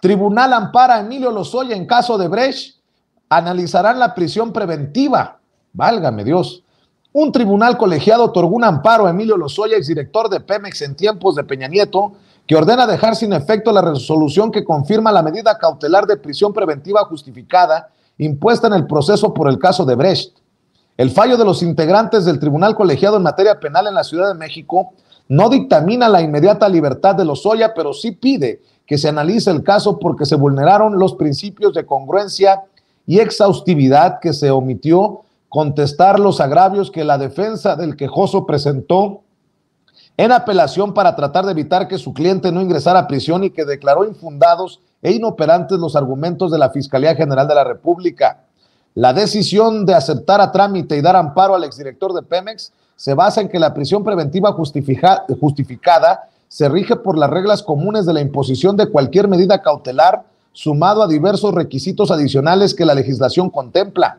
Tribunal ampara a Emilio Lozoya en caso de Brecht. Analizarán la prisión preventiva. Válgame Dios. Un tribunal colegiado otorgó un amparo a Emilio Lozoya, exdirector de Pemex en tiempos de Peña Nieto, que ordena dejar sin efecto la resolución que confirma la medida cautelar de prisión preventiva justificada impuesta en el proceso por el caso de Brecht. El fallo de los integrantes del Tribunal Colegiado en materia penal en la Ciudad de México no dictamina la inmediata libertad de Lozoya, pero sí pide que se analice el caso porque se vulneraron los principios de congruencia y exhaustividad que se omitió contestar los agravios que la defensa del quejoso presentó en apelación para tratar de evitar que su cliente no ingresara a prisión y que declaró infundados e inoperantes los argumentos de la Fiscalía General de la República. La decisión de aceptar a trámite y dar amparo al exdirector de Pemex se basa en que la prisión preventiva justificada se rige por las reglas comunes de la imposición de cualquier medida cautelar, sumado a diversos requisitos adicionales que la legislación contempla.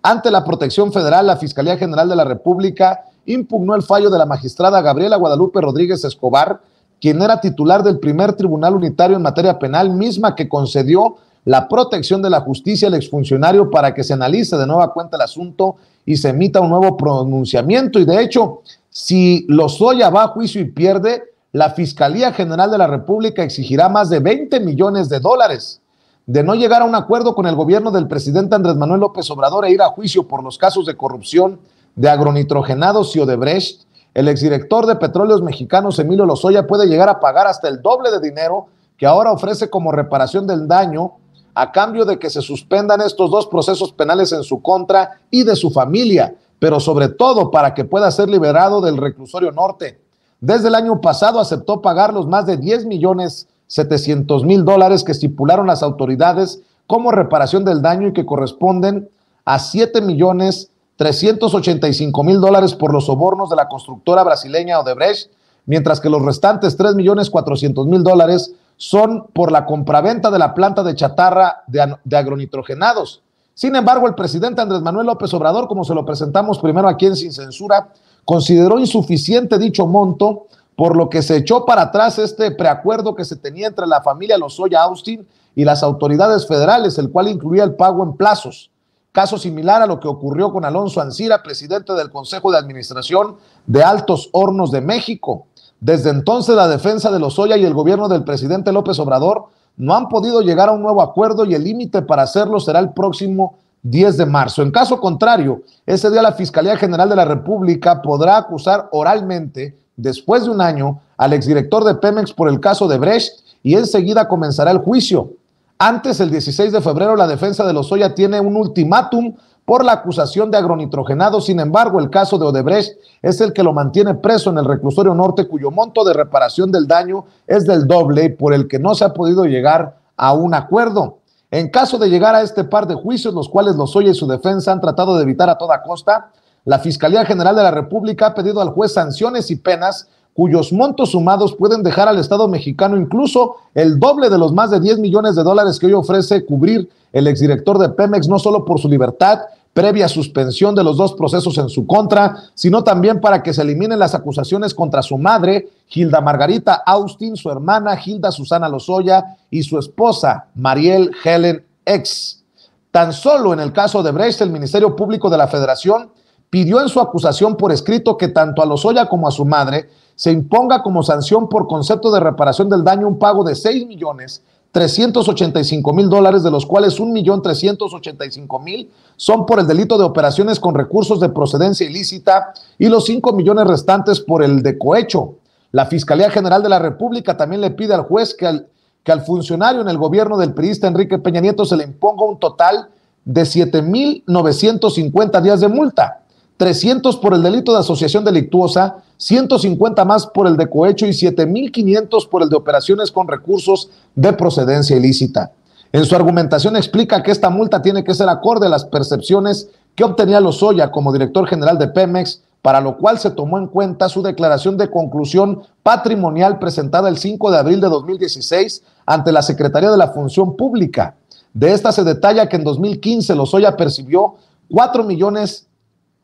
Ante la protección federal, la Fiscalía General de la República impugnó el fallo de la magistrada Gabriela Guadalupe Rodríguez Escobar, quien era titular del primer tribunal unitario en materia penal, misma que concedió la protección de la justicia al exfuncionario para que se analice de nueva cuenta el asunto y se emita un nuevo pronunciamiento. Y de hecho, si lo va a juicio y pierde, la Fiscalía General de la República exigirá más de 20 millones de dólares. De no llegar a un acuerdo con el gobierno del presidente Andrés Manuel López Obrador e ir a juicio por los casos de corrupción de agronitrogenados y Odebrecht, el exdirector de Petróleos Mexicanos Emilio Lozoya puede llegar a pagar hasta el doble de dinero que ahora ofrece como reparación del daño a cambio de que se suspendan estos dos procesos penales en su contra y de su familia, pero sobre todo para que pueda ser liberado del reclusorio norte desde el año pasado aceptó pagar los más de 10 millones 700 mil dólares que estipularon las autoridades como reparación del daño y que corresponden a 7 millones 385 mil dólares por los sobornos de la constructora brasileña Odebrecht, mientras que los restantes 3 millones 400 mil dólares son por la compraventa de la planta de chatarra de, de agronitrogenados. Sin embargo, el presidente Andrés Manuel López Obrador, como se lo presentamos primero aquí en Sin Censura, Consideró insuficiente dicho monto, por lo que se echó para atrás este preacuerdo que se tenía entre la familia Lozoya Austin y las autoridades federales, el cual incluía el pago en plazos. Caso similar a lo que ocurrió con Alonso Ancira, presidente del Consejo de Administración de Altos Hornos de México. Desde entonces, la defensa de Lozoya y el gobierno del presidente López Obrador no han podido llegar a un nuevo acuerdo y el límite para hacerlo será el próximo 10 de marzo. En caso contrario, ese día la Fiscalía General de la República podrá acusar oralmente, después de un año, al exdirector de Pemex por el caso de Brecht y enseguida comenzará el juicio. Antes, el 16 de febrero, la defensa de los Oya tiene un ultimátum por la acusación de agronitrogenado. Sin embargo, el caso de Odebrecht es el que lo mantiene preso en el reclusorio norte, cuyo monto de reparación del daño es del doble, por el que no se ha podido llegar a un acuerdo. En caso de llegar a este par de juicios, los cuales los y su defensa han tratado de evitar a toda costa, la Fiscalía General de la República ha pedido al juez sanciones y penas cuyos montos sumados pueden dejar al Estado mexicano incluso el doble de los más de 10 millones de dólares que hoy ofrece cubrir el exdirector de Pemex, no solo por su libertad, previa suspensión de los dos procesos en su contra, sino también para que se eliminen las acusaciones contra su madre, Hilda Margarita Austin, su hermana Gilda Susana Lozoya y su esposa, Mariel Helen X. Tan solo en el caso de Brecht, el Ministerio Público de la Federación pidió en su acusación por escrito que tanto a Lozoya como a su madre se imponga como sanción por concepto de reparación del daño un pago de 6 millones 385 mil dólares, de los cuales 1.385.000 son por el delito de operaciones con recursos de procedencia ilícita y los 5 millones restantes por el de cohecho. La Fiscalía General de la República también le pide al juez que al, que al funcionario en el gobierno del periodista Enrique Peña Nieto se le imponga un total de 7.950 días de multa, 300 por el delito de asociación delictuosa 150 más por el de cohecho y 7.500 por el de operaciones con recursos de procedencia ilícita. En su argumentación explica que esta multa tiene que ser acorde a las percepciones que obtenía Lozoya como director general de Pemex, para lo cual se tomó en cuenta su declaración de conclusión patrimonial presentada el 5 de abril de 2016 ante la Secretaría de la Función Pública. De esta se detalla que en 2015 Lozoya percibió 4 millones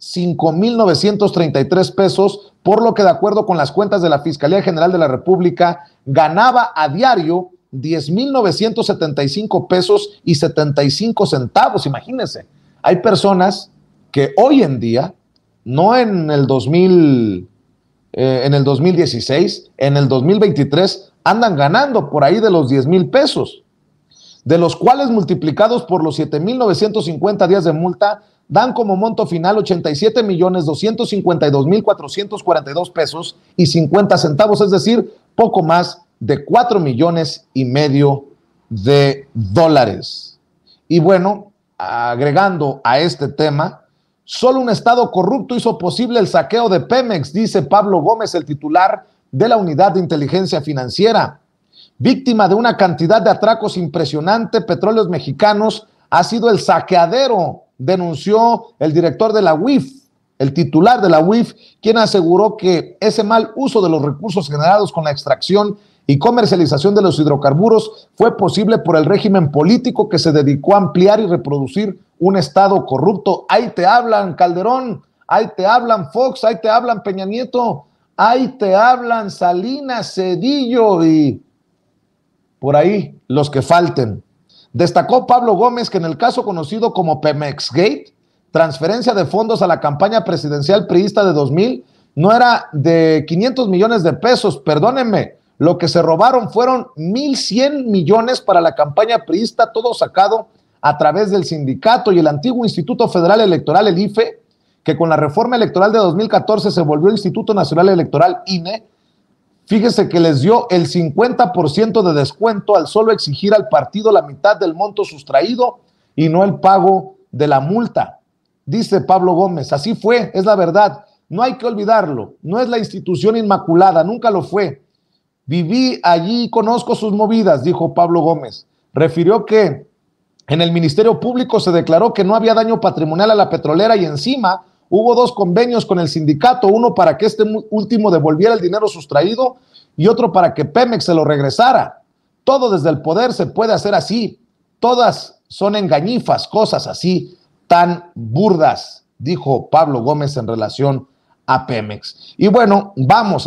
5.933 pesos, por lo que de acuerdo con las cuentas de la Fiscalía General de la República, ganaba a diario 10.975 pesos y 75 centavos. Imagínense, hay personas que hoy en día, no en el 2000, eh, en el 2016, en el 2023, andan ganando por ahí de los 10 mil pesos de los cuales multiplicados por los 7.950 días de multa, dan como monto final 87.252.442 millones mil pesos y 50 centavos, es decir, poco más de 4 millones y medio de dólares. Y bueno, agregando a este tema, solo un Estado corrupto hizo posible el saqueo de Pemex, dice Pablo Gómez, el titular de la Unidad de Inteligencia Financiera. Víctima de una cantidad de atracos impresionante, Petróleos Mexicanos ha sido el saqueadero, denunció el director de la UIF, el titular de la UIF, quien aseguró que ese mal uso de los recursos generados con la extracción y comercialización de los hidrocarburos fue posible por el régimen político que se dedicó a ampliar y reproducir un Estado corrupto. Ahí te hablan, Calderón, ahí te hablan Fox, ahí te hablan Peña Nieto, ahí te hablan Salinas, Cedillo y por ahí los que falten. Destacó Pablo Gómez que en el caso conocido como Pemex Gate, transferencia de fondos a la campaña presidencial priista de 2000, no era de 500 millones de pesos, perdónenme, lo que se robaron fueron 1.100 millones para la campaña priista, todo sacado a través del sindicato y el antiguo Instituto Federal Electoral, el IFE, que con la reforma electoral de 2014 se volvió Instituto Nacional Electoral, INE, Fíjese que les dio el 50% de descuento al solo exigir al partido la mitad del monto sustraído y no el pago de la multa. Dice Pablo Gómez, así fue, es la verdad. No hay que olvidarlo, no es la institución inmaculada, nunca lo fue. Viví allí y conozco sus movidas, dijo Pablo Gómez. Refirió que en el Ministerio Público se declaró que no había daño patrimonial a la petrolera y encima Hubo dos convenios con el sindicato, uno para que este último devolviera el dinero sustraído y otro para que Pemex se lo regresara. Todo desde el poder se puede hacer así. Todas son engañifas, cosas así tan burdas, dijo Pablo Gómez en relación a Pemex. Y bueno, vamos a...